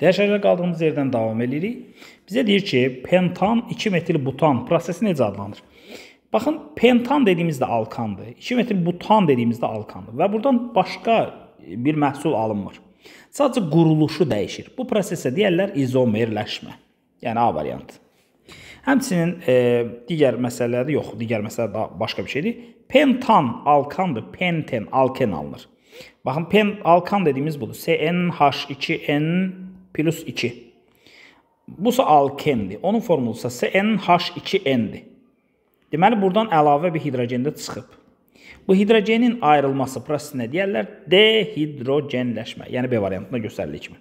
Dəyişərlə qaldığımız yerdən davam eləyirik. Bizə deyir ki, pentan 2 metil butan prosesi necə adlanır? Baxın, pentan dediyimizdə alkandır. 2 metil butan dediyimizdə alkandır və burdan başqa bir məhsul alınmır. Sadəcə quruluşu dəyişir. Bu prosesə deyirlər izomerləşmə. Yəni A variantı. Həmçinin e, digər məsələləri yox, digər məsələ daha başqa bir şeydir. Pentan alkandır, penten alken alınır. Baxın, pen alkan dediyimiz budur. CnH2n plus 2. Busa alkendir. Onun formulusu isə NH2N-dir. Deməli, buradan əlavə bir hidrogen də çıxıb. Bu hidrogenin ayrılması prosesinə deyərlər dehidrogenləşmə. Yəni B variantında göstərildiyi kimi.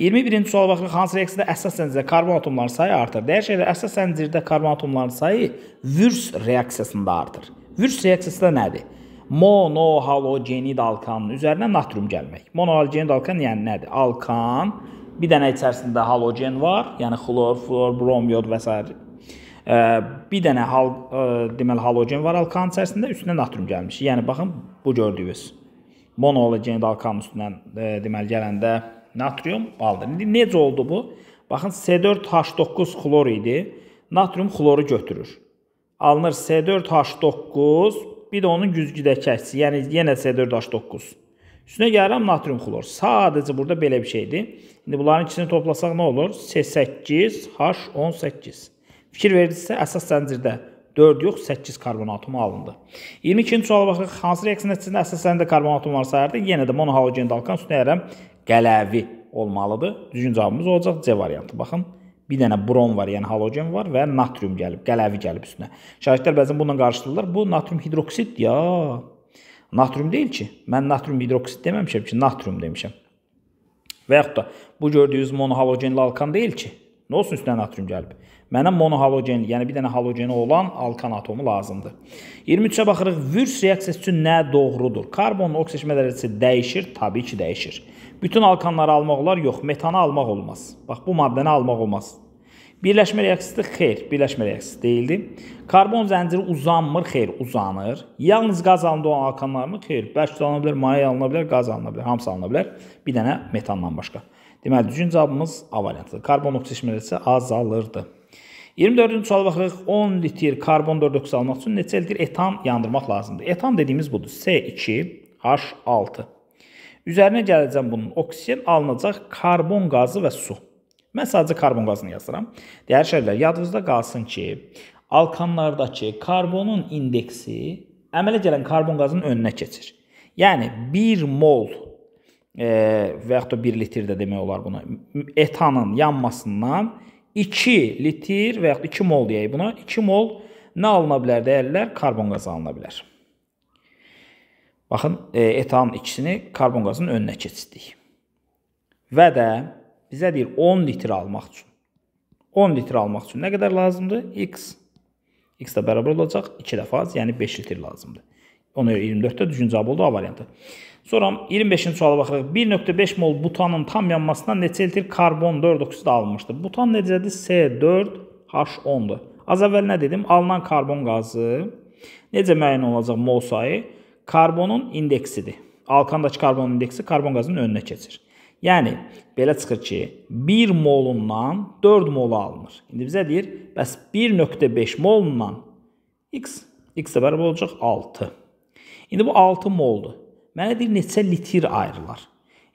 21-ci suala baxırıq. Hansı reaksiyada əsas zəncirdə karbon atomlarının sayı artır? Dəyər şeydə əsas zəncirdə karbon atomlarının sayı Würs reaksiyasında artır. Würs reaksiyası da nədir? Monohalogenid alkanın üzərinə natrium gəlmək. Monohalogenid alkan yəni nədir? Alkan Bir dənə içərisində halogen var, yəni xlor, fluor, brom, yod və s. Bir dənə hal e, deməli halogen var alkanın içərisində, üstünə natrium gəlmiş. Yəni baxın bu gördüyünüz monohalogen alkanın üstündən e, deməli gələndə natrium aldı. İndi necə oldu bu? Baxın C4H9 xlor idi. Natrium xloru götürür. Alınır C4H9, bir də onun güzgüdəki əksi, yəni yenə C4H9. Üstünə gəlirəm natrium xlor. Sadəcə burada belə bir şeydir. İndi bunların ikisini toplasaq nə olur? C8H18. Fikir verdinizsə əsas zəncirdə 4 yox 8 karbon atomu alındı. 22-ci suala baxırıq. Hansı reaksiya nəticəsində əsasən də karbon atomu var sayardı? Yenə də monohalogen dalkan üstünə ərəm qələvi olmalıdır. Düzgün cavabımız olacaq C variantı. Baxın, bir dənə brom var, yəni halogen var və natrium gəlib, qələvi gəlib üstünə. Şagirdlər bəzən bununla qarışdırırlar. Bu natrium hidroksid ya. Natrium deyil ki. Mən natrium hidroksid deməmişəm ki, natrium demişəm. Və yaxud da bu gördüyünüz monohalogenli alkan deyil ki. Nə olsun üstünə natrium gəlib? Mənə monohalogenli, yəni bir dənə halogeni olan alkan atomu lazımdır. 23-ə baxırıq. Vürs reaksiyası üçün nə doğrudur? Karbonun oksidaşmə dərəcəsi dəyişir, təbii ki, dəyişir. Bütün alkanları almaq olar, yox, metanı almaq olmaz. Bax bu maddəni almaq olmaz. Birləşmə reaksiyası xeyr, birləşmə reaksiyası deyildi. Karbon zənciri uzanmır, xeyr, uzanır. Yalnız qaz halında olan alkanlarmı? Xeyr, bərk alına bilər, maye alına bilər, qaz alına bilər, hamısı alına bilər. Bir dənə metandan başqa. Deməli, düzgün cavabımız A variantıdır. Karbon oksijen azalırdı. 24-cü suala baxırıq. 10 litr karbon 4-9 almaq üçün neçə litr etan yandırmaq lazımdır? Etan dediyimiz budur. C2H6. Üzərinə gələcəm bunun oksigen alınacaq karbon qazı və su. Mən sadəcə karbon qazını yazıram. Dəyərli şəhərlər, yadınızda qalsın ki, alkanlardakı karbonun indeksi əmələ gələn karbon qazının önünə keçir. Yəni 1 mol e, və yaxud da 1 litr də demək olar buna. Etanın yanmasından 2 litr və yaxud 2 mol deyək buna. 2 mol nə alına bilər dəyərlilər? Karbon qazı alına bilər. Baxın, e, etanın ikisini karbon qazının önünə keçirdik. Və də Bizə deyir 10 litr almaq üçün. 10 litr almaq üçün nə qədər lazımdır? X. X də bərabər olacaq 2 dəfə az, yəni 5 litr lazımdır. Ona görə 24-də düzgün cavab oldu A variantı. Sonra 25-ci suala baxırıq. 1.5 mol butanın tam yanmasına neçə litr karbon 4 oksid alınmışdır? Butan necədir? C4H10-dur. Az əvvəl nə dedim? Alınan karbon qazı necə müəyyən olacaq mol sayı? Karbonun indeksidir. Alkandakı karbon indeksi karbon qazının önünə keçir. Yəni, belə çıxır ki, 1 molundan 4 molu alınır. İndi bizə deyir, bəs 1.5 molundan x, x də bərabər olacaq 6. İndi bu 6 moldur. Mənə deyir, neçə litr ayrılar?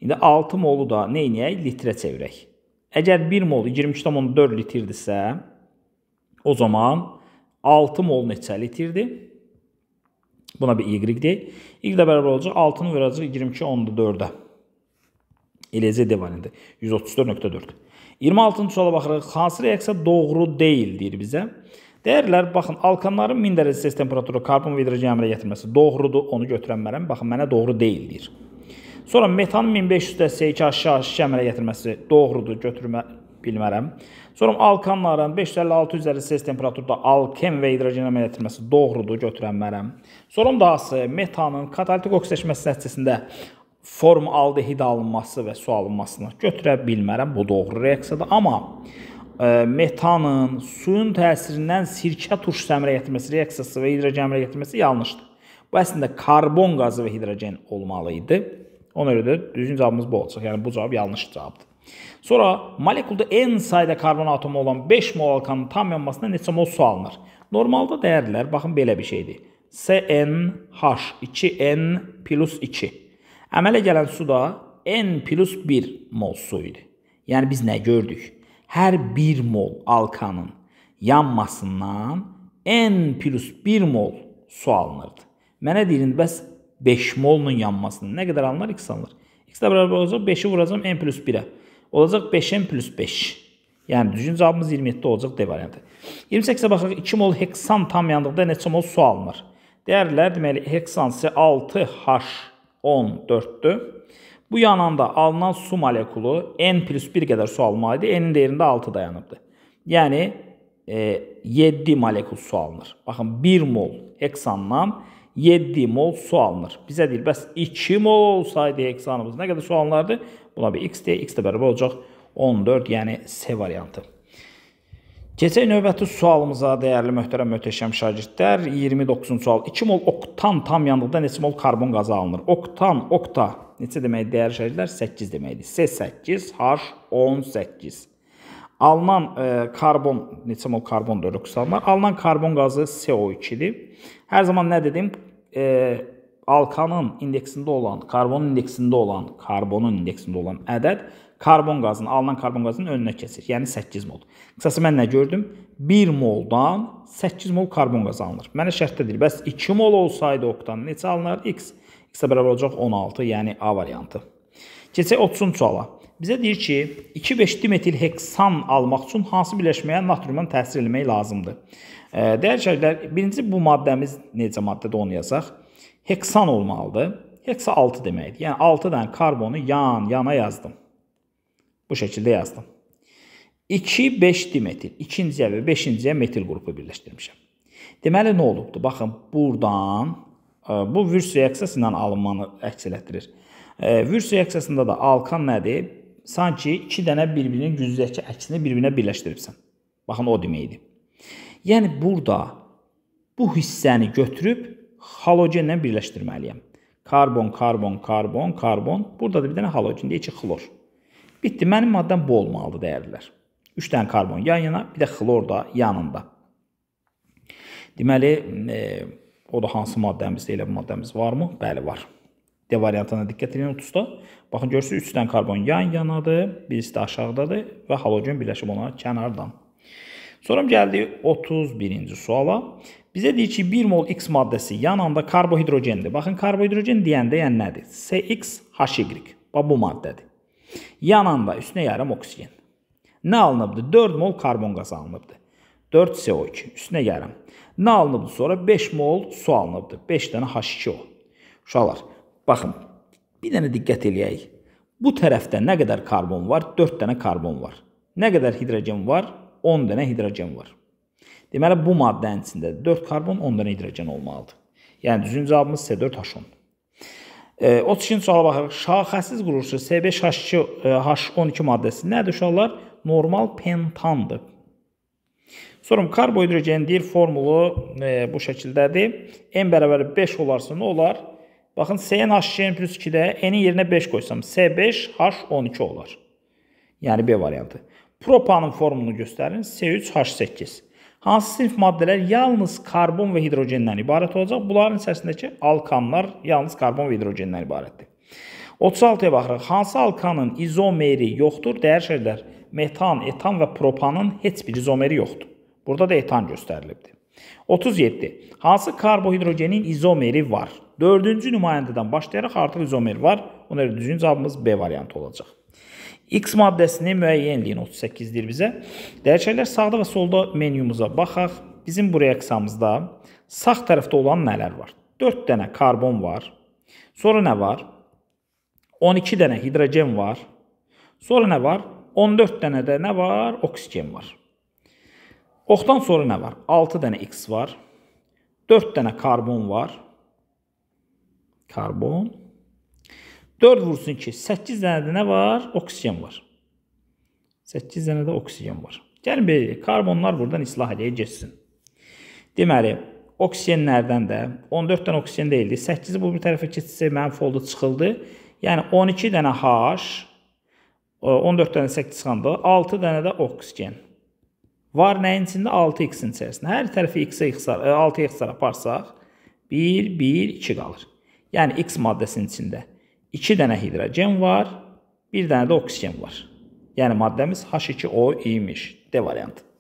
İndi 6 molu da nə eləyək? Litrə çevirək. Əgər 1 mol 23,4 litrdirsə, o zaman 6 mol neçə litrdir? Buna bir y deyək. Y də bərabər olacaq 6-nı vuracaq 22,4-ə eləcə D variantı 134.4. 26-cı suala baxırıq. Hansı reaksiya doğru deyil deyir bizə? Dəyərlər, baxın, alkanların 1000 dərəcə Selsi temperaturu karbon və hidrogen əmələ gətirməsi doğrudur, onu götürən mənəm. Baxın, mənə doğru deyil deyir. Sonra metan 1500-də SH2 əmələ gətirməsi doğrudur, götürmə bilmərəm. Sonra alkanların 550-600 dərəcə Selsi temperaturda alkem və hidrogen əmələ gətirməsi doğrudur, götürən mənəm. Sonra dahası metanın katalitik oksidləşməsi nəticəsində formaldehid alınması və su alınmasını götürə bilmərəm. Bu doğru reaksiyadır, amma e, metanın suyun təsirindən sirkə turşu əmələ gətirməsi reaksiyası və hidrogen əmələ gətirməsi yanlışdır. Bu əslində karbon qazı və hidrogen olmalı idi. Ona görə də düzgün cavabımız bu olacaq. Yəni bu cavab yanlış cavabdır. Sonra molekulda n sayda karbon atomu olan 5 mol alkanın tam yanmasına neçə mol su alınır? Normalda dəyərlər baxın belə bir şeydir. CnH 2n + 2 Əmələ gələn su da N plus 1 mol su idi. Yəni biz nə gördük? Hər 1 mol alkanın yanmasından N plus 1 mol su alınırdı. Mənə deyin, bəs 5 molun yanmasının nə qədər alınır? X alınır. X də bərabər olacaq 5-i vuracam N plus 1-ə. Olacaq 5N plus 5. Yəni düzgün cavabımız 27 olacaq D variantı. 28-ə baxaq 2 mol heksan tam yandıqda neçə mol su alınır? Dəyərlər deməli heksan isə 6H 14-dür. Bu yananda alınan su molekulu N plus 1 qədər su almalı idi. N-in değerində 6 dayanıbdır. Yəni e, 7 molekul su alınır. Baxın 1 mol heksandan 7 mol su alınır. Bizə deyir, bəs 2 mol olsaydı heksanımız nə qədər su alınardı? Buna bir x deyə, x də bərabər olacaq 14, yəni C variantı. Keçək növbəti sualımıza, dəyərli möhtərəm möhtəşəm şagirdlər. 29-cu sual. 2 mol oktan tam yandıqda neçə mol karbon qazı alınır? Oktan, okta neçə deməkdir dəyərli şagirdlər? 8 deməkdir. C8, H18. Alınan e, karbon neçə mol karbondur rüqsanlar? Alınan karbon qazı CO2-dir. Hər zaman nə dedim? E, alkanın indeksində olan, karbonun indeksində olan, karbonun indeksində olan ədəd karbon qazının, alınan karbon qazının önünə keçir. Yəni 8 mol. Qısası mən nə gördüm? 1 moldan 8 mol karbon qazı alınır. Mənə şərtdə deyil. Bəs 2 mol olsaydı oktan neçə alınır? X. X-ə bərabər olacaq 16, yəni A variantı. Keçək 30-cu suala. Bizə deyir ki, 2,5 dimetil heksan almaq üçün hansı birləşməyə natriumdan təsir eləmək lazımdır? Dəyərli şəhərlər, birinci bu maddəmiz necə maddədə onu yazaq? Heksan olmalıdır. Heksa 6 deməkdir. Yəni 6 dənə karbonu yan yana yazdım. Bu şəkildə yazdım. 2, 5 dimetil. İkinciyə və beşinciyə metil qrupu birləşdirmişəm. Deməli, nə olubdur? Baxın, buradan e, bu vürs reaksiyasından alınmanı əks elətdirir. E, vürs reaksiyasında da alkan nədir? Sanki iki dənə bir-birinin güzdəki əksini bir-birinə birləşdiribsən. Baxın, o deməkdir. Yəni, burada bu hissəni götürüb halogenlə birləşdirməliyəm. Karbon, karbon, karbon, karbon. Burada da bir dənə halogen, deyək ki, xlor. Bitdi. Mənim maddəm bu olmalıdır dəyərlilər. 3 dənə karbon yan yana, bir də xlor da yanında. Deməli, e, o da hansı maddəmizdə elə bir maddəmiz varmı? Bəli, var. D variantına diqqət edin 30-da. Baxın görürsüz 3 dənə karbon yan yanadır, birisi də aşağıdadır və halogen birləşib ona kənardan. Sonra gəldik 31-ci suala. Bizə deyir ki, 1 mol X maddəsi yanında karbohidrogendir. Baxın, karbohidrogen deyəndə yəni nədir? CX, HY. Bax bu maddədir. Yananda üstünə yarım oksigen. Nə alınıbdı? 4 mol karbon qazı alınıbdı. 4 CO2 üstünə yarım. Nə alınıbdı sonra? 5 mol su alınıbdı. 5 dənə H2O. Uşaqlar, baxın. Bir dənə diqqət eləyək. Bu tərəfdə nə qədər karbon var? 4 dənə karbon var. Nə qədər hidrogen var? 10 dənə hidrogen var. Deməli bu maddənin içində 4 karbon, 10 dənə hidrogen olmalıdır. Yəni düzgün cavabımız C4H10. 32-ci suala baxırıq. Şaxəsiz quruluşu CB-H12 e, maddəsi nədir uşaqlar? Normal pentandır. Sorum karbohidrogenin deyir formulu e, bu şəkildədir. N bərabər 5 olarsa nə olar? Baxın CnH2n plus 2-də N-in yerinə 5 qoysam C5H12 olar. Yəni B variantı. Propanın formulunu göstərin. C3H8. Hansı sinif maddələr yalnız karbon və hidrogendən ibarət olacaq? Bunların içərisindəki alkanlar yalnız karbon və hidrogendən ibarətdir. 36-ya baxırıq. Hansı alkanın izomeri yoxdur? Dəyər şərlər metan, etan və propanın heç bir izomeri yoxdur. Burada da etan göstərilibdir. 37. Hansı karbohidrogenin izomeri var? 4-cü nümayəndədən başlayaraq artıq izomer var. Ona görə düzgün cavabımız B variantı olacaq. X maddəsini müəyyən eləyin 38-dir bizə. Dəyişənlər sağda və solda menyumuza baxaq. Bizim bu reaksiyamızda sağ tərəfdə olan nələr var? 4 dənə karbon var. Sonra nə var? 12 dənə hidrogen var. Sonra nə var? 14 dənə də nə var? Oksigen var. Oxdan sonra nə var? 6 dənə X var. 4 dənə karbon var. Karbon 4 vursun ki, 8 dənə də nə var? Oksigen var. 8 dənə də oksigen var. Gəlin bir karbonlar buradan islah edək getsin. Deməli, oksigenlərdən də 14 dənə oksigen deyildi. 8-i bu bir tərəfə keçsə mənfi oldu, çıxıldı. Yəni 12 dənə H, 14 e, dənə 8 çıxanda 6 dənə də oksigen. Var nəyin içində? 6x-in içərisində. Hər tərəfi x-ə xar, 6-ya xar aparsaq 1 1 2 qalır. Yəni x maddəsinin içində 2 dənə hidrogen var, 1 dənə də oksigen var. Yəni maddəmiz H2O imiş. D variantı.